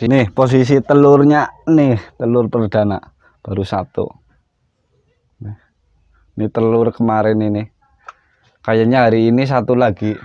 sini posisi telurnya nih telur perdana baru satu. ini telur kemarin ini. Kayaknya hari ini satu lagi.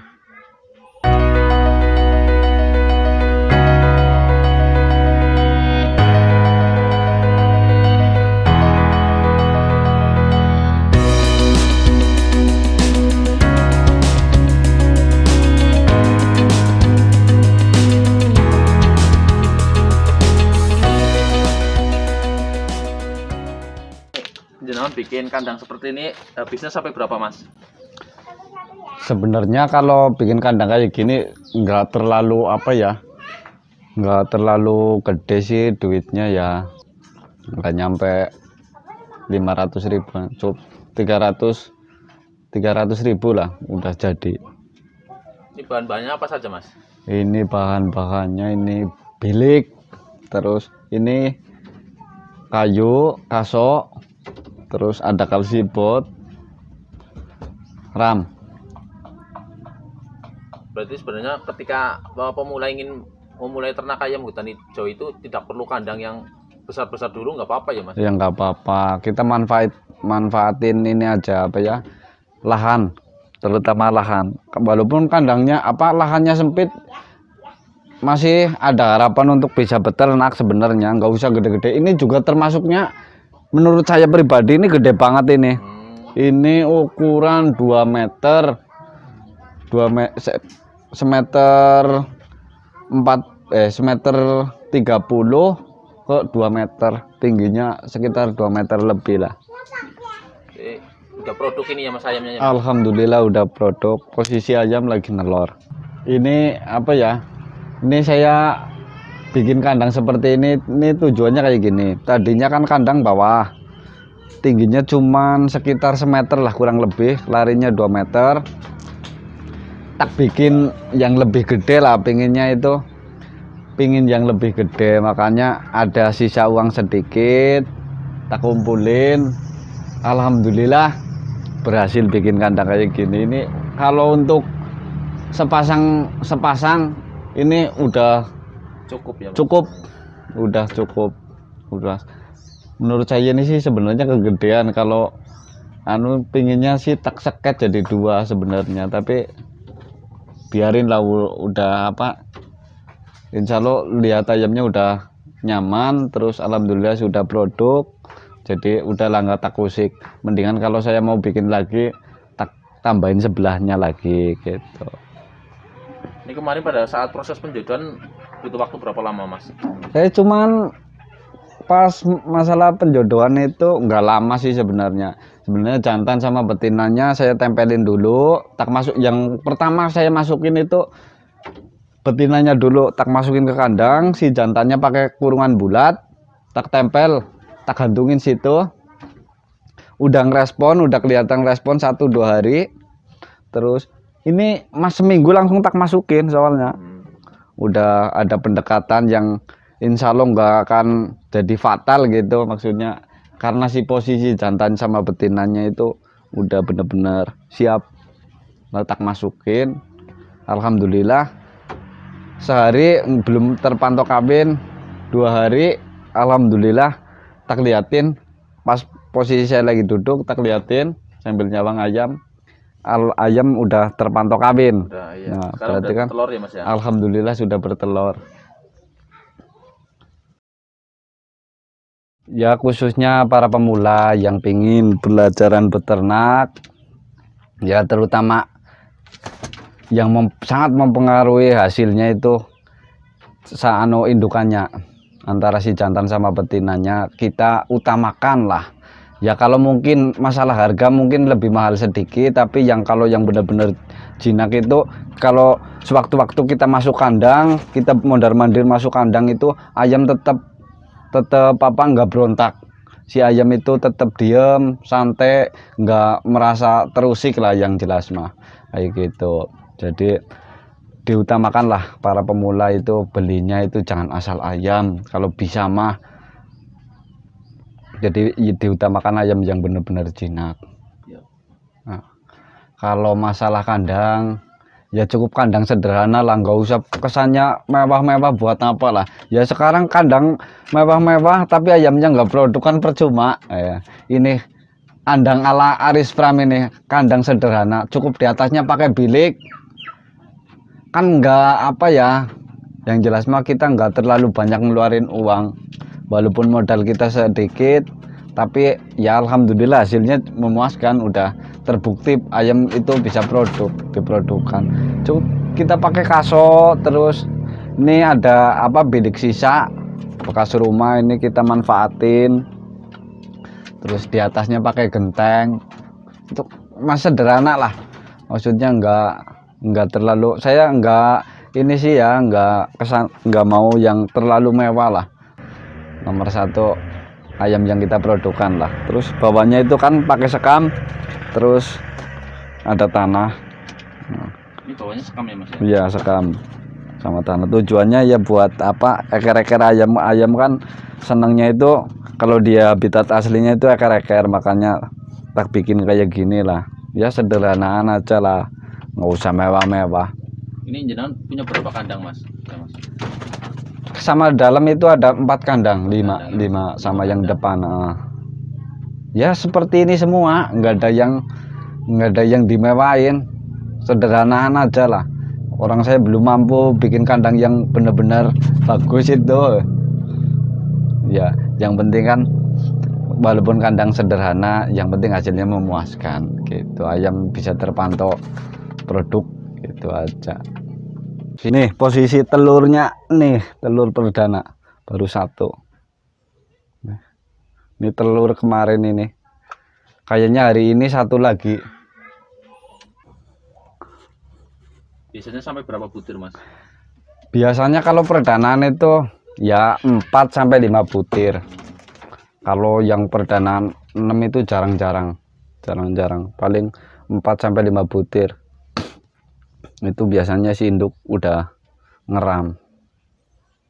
teman-teman bikin kandang seperti ini bisa eh, bisnis sampai berapa mas? Sebenarnya kalau bikin kandang kayak gini nggak terlalu apa ya, nggak terlalu gede sih duitnya ya, nggak nyampe 500 ribu, cukup 300 300 ribu lah udah jadi. Ini bahan-bahannya apa saja mas? Ini bahan-bahannya ini bilik, terus ini kayu, kaso, terus ada kalsibot RAM berarti sebenarnya ketika pemula ingin memulai ternak ayam hutan hijau itu tidak perlu kandang yang besar-besar dulu nggak apa-apa ya mas? Ya nggak apa-apa kita manfaat manfaatin ini aja apa ya lahan terutama lahan walaupun kandangnya apa lahannya sempit masih ada harapan untuk bisa beternak sebenarnya nggak usah gede-gede ini juga termasuknya menurut saya pribadi ini gede banget ini hmm. ini ukuran 2 meter 2 me se semeter 4 eh semeter 30 ke 2 meter tingginya sekitar 2 meter lebih lah udah produk ini ya mas ayamnya ya? Alhamdulillah udah produk posisi ayam lagi nelor ini apa ya ini saya bikin kandang seperti ini ini tujuannya kayak gini tadinya kan kandang bawah tingginya cuman sekitar semeter lah kurang lebih larinya 2 meter tak bikin yang lebih gede lah pinginnya itu pingin yang lebih gede makanya ada sisa uang sedikit tak kumpulin Alhamdulillah berhasil bikin kandang kayak gini ini kalau untuk sepasang sepasang ini udah cukup ya cukup udah cukup udah menurut saya ini sih sebenarnya kegedean kalau anu pinginnya sih tak seket jadi dua sebenarnya tapi biarin lah udah apa insya Allah lihat ayamnya udah nyaman terus alhamdulillah sudah produk jadi udah langka tak kusik mendingan kalau saya mau bikin lagi tak tambahin sebelahnya lagi gitu ini kemarin pada saat proses penjodohan butuh waktu berapa lama mas? Eh cuman pas masalah penjodohan itu nggak lama sih sebenarnya sebenarnya jantan sama betinanya saya tempelin dulu tak masuk yang pertama saya masukin itu betinanya dulu tak masukin ke kandang si jantannya pakai kurungan bulat tak tempel tak gantungin situ udah ngerespon udah kelihatan respon satu dua hari terus ini mas seminggu langsung tak masukin soalnya hmm udah ada pendekatan yang insya Allah nggak akan jadi fatal gitu maksudnya karena si posisi jantan sama betinanya itu udah bener-bener siap letak masukin Alhamdulillah sehari belum terpantau kabin dua hari Alhamdulillah tak liatin pas posisi saya lagi duduk tak liatin sambil nyawang ayam ayam udah terpantau kawin. Udah, iya. Nah, Sekarang berarti udah kan telur ya, Mas ya? Alhamdulillah sudah bertelur. Ya khususnya para pemula yang pingin belajaran beternak, ya terutama yang mem sangat mempengaruhi hasilnya itu saano indukannya antara si jantan sama betinanya kita utamakanlah ya kalau mungkin masalah harga mungkin lebih mahal sedikit tapi yang kalau yang benar-benar jinak itu kalau sewaktu-waktu kita masuk kandang kita mondar-mandir masuk kandang itu ayam tetap tetap apa nggak berontak si ayam itu tetap diem santai nggak merasa terusik lah yang jelas mah kayak gitu jadi diutamakanlah para pemula itu belinya itu jangan asal ayam kalau bisa mah jadi diutamakan ayam yang benar-benar jinak ya. nah, kalau masalah kandang ya cukup kandang sederhana lah nggak usah kesannya mewah-mewah buat apa lah ya sekarang kandang mewah-mewah tapi ayamnya nggak produk kan percuma eh, ini kandang ala Aris Pram ini kandang sederhana cukup di atasnya pakai bilik kan nggak apa ya yang jelas mah kita nggak terlalu banyak ngeluarin uang walaupun modal kita sedikit tapi ya alhamdulillah hasilnya memuaskan udah terbukti ayam itu bisa produk diprodukkan cuk kita pakai kaso terus ini ada apa bidik sisa bekas rumah ini kita manfaatin terus di atasnya pakai genteng untuk mas sederhana lah maksudnya enggak enggak terlalu saya enggak ini sih ya enggak kesan enggak mau yang terlalu mewah lah nomor satu ayam yang kita produkan lah terus bawahnya itu kan pakai sekam terus ada tanah nah. ini bawahnya sekam ya mas ya? iya sekam sama tanah tujuannya ya buat apa eker-eker ayam ayam kan senangnya itu kalau dia habitat aslinya itu eker-eker makanya tak bikin kayak gini lah ya sederhanaan aja lah nggak usah mewah-mewah ini jenang punya berapa kandang mas? Ya, mas? sama dalam itu ada empat kandang lima lima sama yang depan ya seperti ini semua nggak ada yang nggak ada yang dimewain sederhanaan aja lah orang saya belum mampu bikin kandang yang benar-benar bagus itu ya yang penting kan walaupun kandang sederhana yang penting hasilnya memuaskan gitu ayam bisa terpantau produk itu aja Sini posisi telurnya nih, telur perdana baru satu. ini telur kemarin ini. Kayaknya hari ini satu lagi. Biasanya sampai berapa butir, Mas? Biasanya kalau perdanaan itu ya 4 sampai 5 butir. Kalau yang perdanaan 6 itu jarang-jarang. Jarang-jarang. Paling 4 sampai 5 butir itu biasanya si induk udah ngeram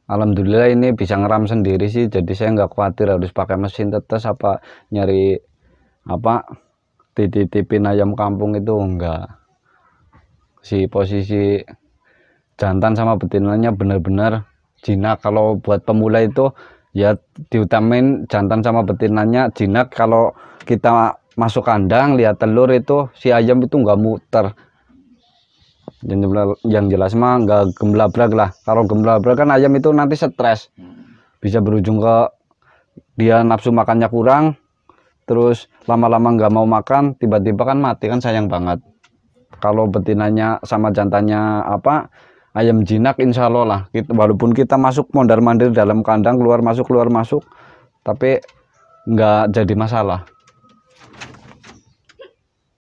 Alhamdulillah ini bisa ngeram sendiri sih jadi saya nggak khawatir harus pakai mesin tetes apa nyari apa titipin ayam kampung itu enggak si posisi jantan sama betinanya benar-benar jinak kalau buat pemula itu ya diutamain jantan sama betinanya jinak kalau kita masuk kandang lihat telur itu si ayam itu nggak muter jelas, yang jelas mah nggak gemblabrak lah kalau gemblabrak kan ayam itu nanti stres hmm. bisa berujung ke dia nafsu makannya kurang terus lama-lama nggak -lama mau makan tiba-tiba kan mati kan sayang banget kalau betinanya sama jantannya apa ayam jinak insya Allah lah kita, walaupun kita masuk mondar mandir dalam kandang keluar masuk keluar masuk tapi nggak jadi masalah